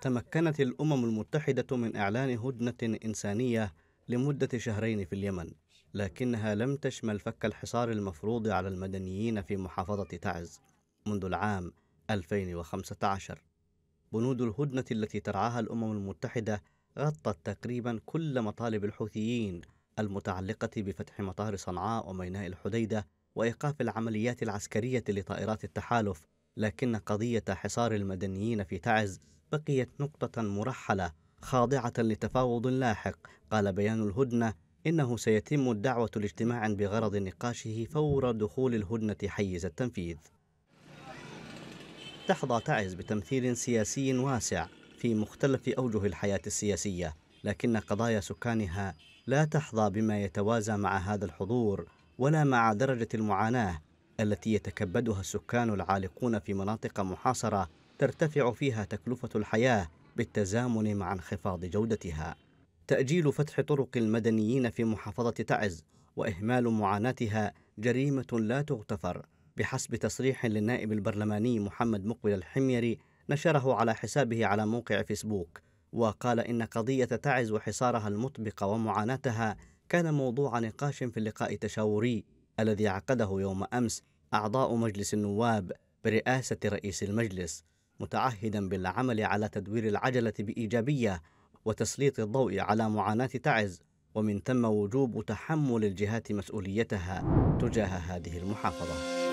تمكنت الأمم المتحدة من إعلان هدنة إنسانية لمدة شهرين في اليمن لكنها لم تشمل فك الحصار المفروض على المدنيين في محافظة تعز منذ العام 2015 بنود الهدنة التي ترعاها الأمم المتحدة غطت تقريبا كل مطالب الحوثيين المتعلقة بفتح مطار صنعاء وميناء الحديدة وإيقاف العمليات العسكرية لطائرات التحالف لكن قضية حصار المدنيين في تعز بقيت نقطة مرحلة خاضعة لتفاوض لاحق قال بيان الهدنة إنه سيتم الدعوة لاجتماع بغرض نقاشه فور دخول الهدنة حيز التنفيذ تحظى تعز بتمثيل سياسي واسع في مختلف أوجه الحياة السياسية لكن قضايا سكانها لا تحظى بما يتوازى مع هذا الحضور ولا مع درجة المعاناة التي يتكبدها السكان العالقون في مناطق محاصرة ترتفع فيها تكلفة الحياة بالتزامن مع انخفاض جودتها. تأجيل فتح طرق المدنيين في محافظة تعز وإهمال معاناتها جريمة لا تغتفر بحسب تصريح للنائب البرلماني محمد مقبل الحميري نشره على حسابه على موقع فيسبوك وقال إن قضية تعز وحصارها المطبق ومعاناتها كان موضوع نقاش في اللقاء التشاوري الذي عقده يوم أمس أعضاء مجلس النواب برئاسة رئيس المجلس متعهدا بالعمل على تدوير العجلة بإيجابية وتسليط الضوء على معاناة تعز ومن ثم وجوب تحمل الجهات مسؤوليتها تجاه هذه المحافظة